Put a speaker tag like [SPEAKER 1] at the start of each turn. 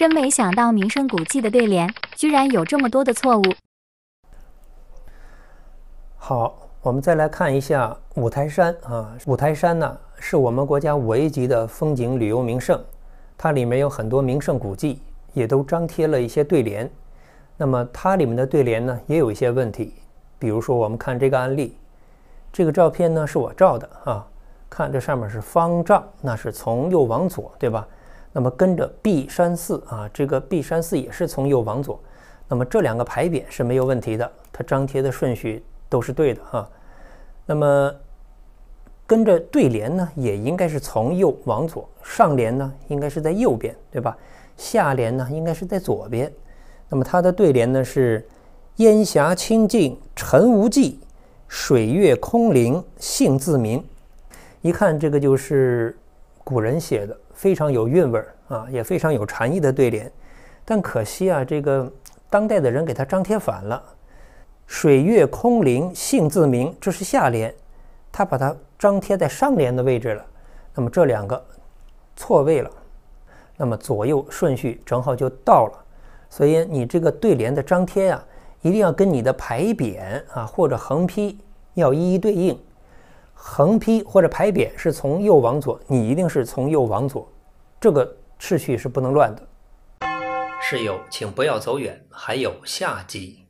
[SPEAKER 1] 真没想到，名胜古迹的对联居然有这么多的错误。好，我们再来看一下五台山啊，五台山呢是我们国家五 A 级的风景旅游名胜，它里面有很多名胜古迹，也都张贴了一些对联。那么它里面的对联呢，也有一些问题。比如说，我们看这个案例，这个照片呢是我照的啊，看这上面是方丈，那是从右往左，对吧？那么跟着碧山寺啊，这个碧山寺也是从右往左。那么这两个牌匾是没有问题的，它张贴的顺序都是对的哈。那么跟着对联呢，也应该是从右往左。上联呢应该是在右边，对吧？下联呢应该是在左边。那么它的对联呢是“烟霞清静尘无迹，水月空灵性自明”。一看这个就是。古人写的非常有韵味儿啊，也非常有禅意的对联，但可惜啊，这个当代的人给它张贴反了。水月空灵性自明，这是下联，他把它张贴在上联的位置了，那么这两个错位了，那么左右顺序正好就到了。所以你这个对联的张贴啊，一定要跟你的牌匾啊或者横批要一一对应。横批或者牌匾是从右往左，你一定是从右往左，这个次序是不能乱的。室友，请不要走远，还有下集。